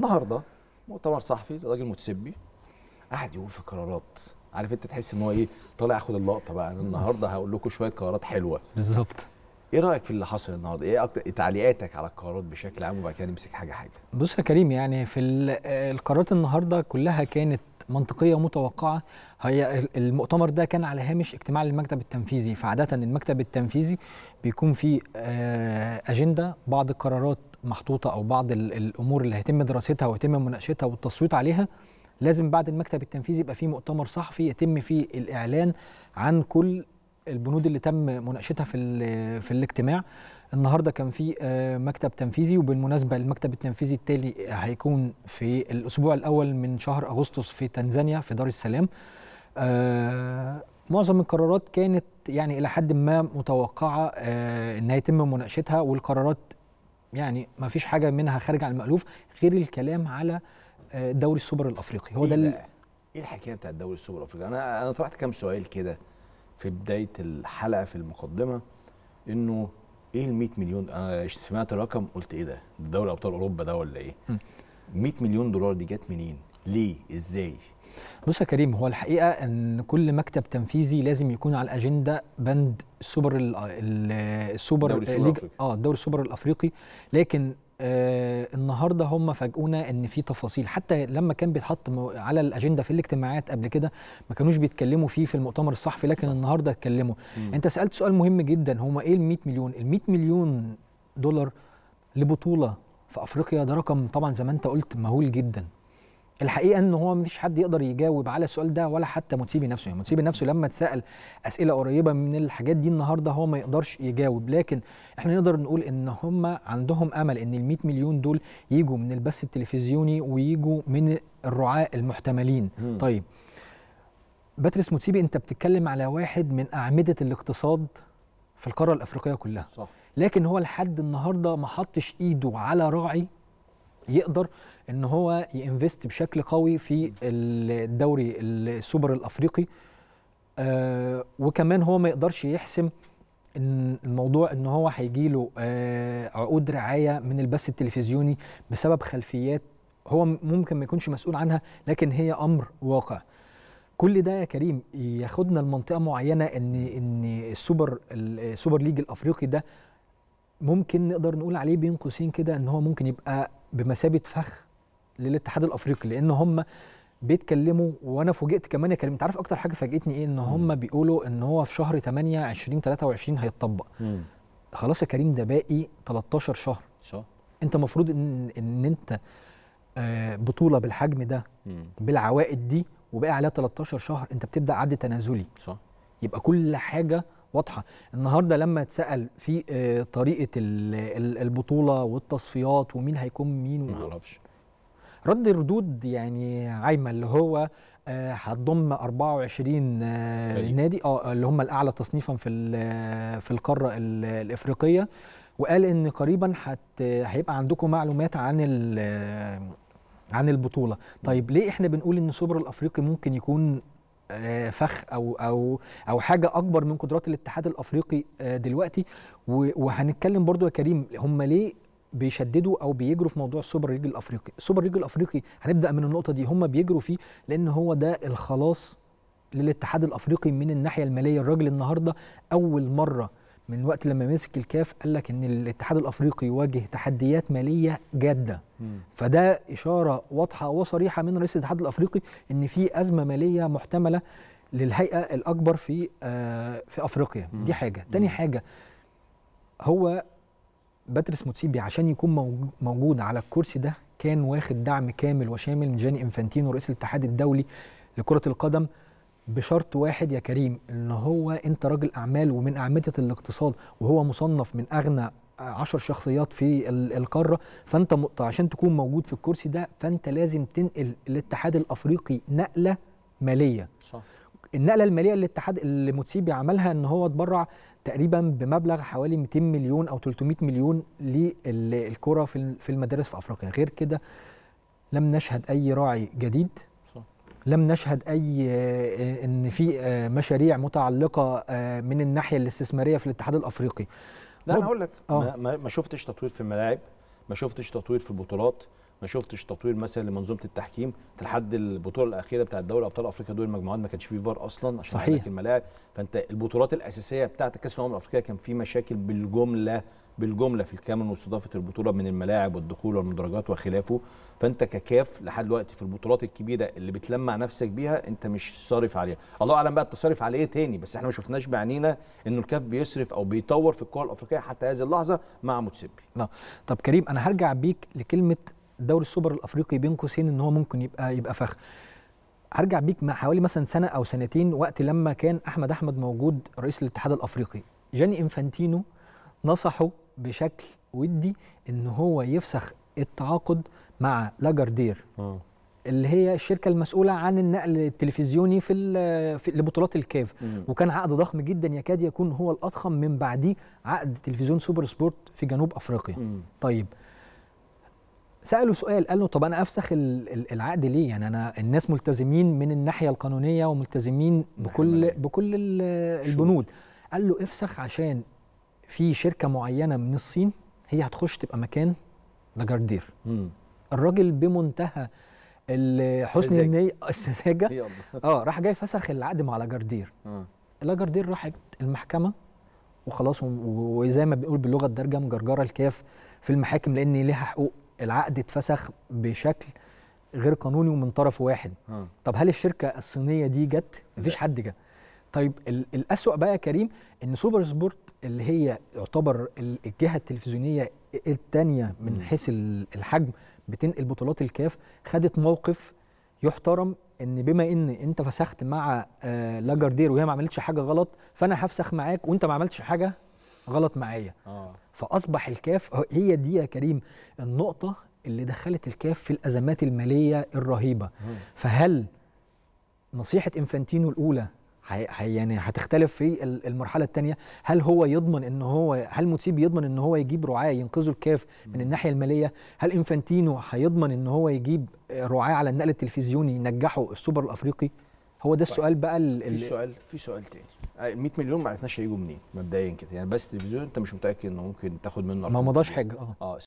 النهارده مؤتمر صحفي لراجل متسبي قاعد يقول في قرارات عارف انت تحس ان هو ايه طالع اخد اللقطه بقى انا النهارده هقول لكم شويه قرارات حلوه بالظبط ايه رايك في اللي حصل النهارده ايه اكتر تعليقاتك على القرارات بشكل عام وبعد كده نمسك حاجه حاجه بص يا كريم يعني في القرارات النهارده كلها كانت منطقيه ومتوقعه هي المؤتمر ده كان على هامش اجتماع للمكتب التنفيذي فعاده المكتب التنفيذي بيكون فيه آه، اجنده بعض القرارات محطوطه او بعض الامور اللي هيتم دراستها ويتم مناقشتها والتصويت عليها لازم بعد المكتب التنفيذي يبقى فيه مؤتمر صحفي يتم فيه الاعلان عن كل البنود اللي تم مناقشتها في في الاجتماع النهارده كان في آه، مكتب تنفيذي وبالمناسبه المكتب التنفيذي التالي هيكون في الاسبوع الاول من شهر اغسطس في تنزانيا في دار السلام آه، معظم القرارات كانت يعني الى حد ما متوقعه آه، ان يتم مناقشتها والقرارات يعني ما فيش حاجه منها خارجه عن المالوف غير الكلام على آه، دوري السوبر الافريقي هو ده إيه اللي ايه الحكايه بتاعت دوري السوبر الافريقي انا انا طرحت كام سؤال كده في بدايه الحلقه في المقدمه انه ايه ال 100 مليون انا سمعت الرقم قلت ايه ده دوري ابطال اوروبا ده ولا ايه 100 مليون دولار دي جت منين ليه ازاي بص يا كريم هو الحقيقه ان كل مكتب تنفيذي لازم يكون على الاجنده بند السوبر السوبر ليج اه الدوري السوبر الافريقي لكن آه النهارده هم فاجئونا ان في تفاصيل حتى لما كان بيتحط على الاجنده في الاجتماعات قبل كده ما كانوش بيتكلموا فيه في المؤتمر الصحفي لكن النهارده اتكلموا انت سالت سؤال مهم جدا هم ايه ال 100 مليون ال 100 مليون دولار لبطوله في افريقيا ده رقم طبعا زي ما انت قلت مهول جدا الحقيقه ان هو مفيش حد يقدر يجاوب على السؤال ده ولا حتى موتسيبي نفسه يعني موتسيبي نفسه لما اتسال اسئله قريبه من الحاجات دي النهارده هو ما يقدرش يجاوب لكن احنا نقدر نقول ان هم عندهم امل ان ال 100 مليون دول يجوا من البث التلفزيوني ويجوا من الرعاة المحتملين م. طيب باتريس موتسيبي انت بتتكلم على واحد من اعمده الاقتصاد في القاره الافريقيه كلها صح. لكن هو لحد النهارده ما حطش ايده على راعي يقدر ان هو ينفست بشكل قوي في الدوري السوبر الافريقي آه وكمان هو ما يقدرش يحسم ان الموضوع ان هو هيجي له آه عقود رعايه من البث التلفزيوني بسبب خلفيات هو ممكن ما يكونش مسؤول عنها لكن هي امر واقع كل ده يا كريم ياخدنا لمنطقه معينه ان ان السوبر السوبر ليج الافريقي ده ممكن نقدر نقول عليه بين قوسين كده ان هو ممكن يبقى بمثابه فخ للاتحاد الافريقي لان هم بيتكلموا وانا فوجئت كمان يا كريم انت عارف اكتر حاجه فاجئتني ايه ان هم بيقولوا ان هو في شهر 8 20 23 هيتطبق مم. خلاص يا كريم ده باقي 13 شهر صح انت المفروض ان ان انت آه بطوله بالحجم ده مم. بالعوائد دي وباقي عليها 13 شهر انت بتبدا عد تنازلي صح يبقى كل حاجه واضحه النهارده لما اتسال في آه، طريقه البطوله والتصفيات ومين هيكون مين ما اعرفش رد الردود يعني عايمه اللي هو آه، هتضم 24 آه، نادي اه اللي هم الاعلى تصنيفا في في القاره الافريقيه وقال ان قريبا هيبقى عندكم معلومات عن عن البطوله طيب ليه احنا بنقول ان السوبر الافريقي ممكن يكون آه، فخ او او او حاجه اكبر من قدرات الاتحاد الافريقي آه، دلوقتي وهنتكلم برضو يا كريم هم ليه بيشددوا او بيجروا في موضوع السوبر ليج الافريقي السوبر ليج الافريقي هنبدا من النقطه دي هم بيجروا فيه لان هو ده الخلاص للاتحاد الافريقي من الناحيه الماليه الراجل النهارده اول مره من وقت لما مسك الكاف قال لك ان الاتحاد الافريقي يواجه تحديات ماليه جاده فده اشاره واضحه وصريحه من رئيس الاتحاد الافريقي ان في ازمه ماليه محتمله للهيئه الاكبر في آه في افريقيا دي حاجه م. تاني حاجه هو باتريس موتسيبي عشان يكون موجود على الكرسي ده كان واخد دعم كامل وشامل من جاني انفانتينو رئيس الاتحاد الدولي لكره القدم بشرط واحد يا كريم ان هو انت راجل اعمال ومن اعمده الاقتصاد وهو مصنف من اغنى عشر شخصيات في القاره فانت عشان تكون موجود في الكرسي ده فانت لازم تنقل الاتحاد الافريقي نقله ماليه صح النقله الماليه اللي الاتحاد اللي موتسيبي عملها ان هو اتبرع تقريبا بمبلغ حوالي 200 مليون او 300 مليون للكره في المدارس في افريقيا غير كده لم نشهد اي راعي جديد لم نشهد اي آه، ان في آه، مشاريع متعلقه آه، من الناحيه الاستثماريه في الاتحاد الافريقي لا انا اقول لك ما شفتش تطوير في الملاعب ما شفتش تطوير في البطولات ما شفتش تطوير مثلا لمنظومه التحكيم لحد البطوله الاخيره بتاعت دوري ابطال افريقيا دول المجموعات ما كانش فيه فار اصلا عشان صحيح الملاعب فانت البطولات الاساسيه بتاعت كاس الامم الافريقيه كان في مشاكل بالجمله بالجمله في الكامل واستضافه البطوله من الملاعب والدخول والمدرجات وخلافه فانت ككاف لحد دلوقتي في البطولات الكبيره اللي بتلمع نفسك بيها انت مش صارف عليها الله اعلم بقى التصارف على ايه تاني بس احنا ما شفناش بعنينا انه الكاف بيصرف او بيطور في الكره الافريقيه حتى هذه اللحظه مع موتسيبي نعم طب كريم انا هرجع بيك لكلمه دوري السوبر الافريقي بين قوسين ان هو ممكن يبقى يبقى فخ هرجع بيك مع حوالي مثلا سنه او سنتين وقت لما كان احمد احمد موجود رئيس الاتحاد الافريقي جاني انفانتينو نصحه بشكل ودي ان هو يفسخ التعاقد مع لاجاردير آه. اللي هي الشركه المسؤوله عن النقل التلفزيوني في, في لبطولات الكاف مم. وكان عقد ضخم جدا يكاد يكون هو الاضخم من بعديه عقد تلفزيون سوبر سبورت في جنوب افريقيا مم. طيب ساله سؤال قال له طب انا افسخ العقد ليه يعني انا الناس ملتزمين من الناحيه القانونيه وملتزمين بكل أيوة. بكل البنود قال له افسخ عشان في شركه معينه من الصين هي هتخش تبقى مكان لاجاردير الراجل بمنتهى حسن النيه السذاجه اه راح جاي فسخ العقد مع لاجاردير آه. لاجاردير راحت المحكمه وخلاص وزي ما بنقول باللغه الدارجه مجرجره الكاف في المحاكم لان ليها حقوق العقد اتفسخ بشكل غير قانوني ومن طرف واحد آه. طب هل الشركه الصينيه دي جت مفيش حد جه طيب الأسوأ بقى يا كريم ان سوبر سبورت اللي هي يعتبر الجهه التلفزيونيه الثانيه من حيث الحجم بتنقل بطولات الكاف خدت موقف يحترم ان بما ان انت فسخت مع آه، لاجاردير وهي ما عملتش حاجه غلط فانا هفسخ معاك وانت ما عملتش حاجه غلط معايا آه. فاصبح الكاف هي دي يا كريم النقطه اللي دخلت الكاف في الازمات الماليه الرهيبه مم. فهل نصيحه انفانتينو الاولى يعني هتختلف في المرحله الثانيه هل هو يضمن ان هو هل موتسيب يضمن ان هو يجيب رعاه ينقذوا الكاف من الناحيه الماليه هل انفانتينو هيضمن ان هو يجيب رعاه على النقل التلفزيوني ينجحوا السوبر الافريقي هو ده طيب، السؤال بقى في سؤال في سؤال تاني 100 آه، مليون ما عرفناش هيجوا منين مبدئيا كده يعني بس التلفزيون انت مش متاكد انه ممكن تاخد منه ما مضاش حاجه اه, آه.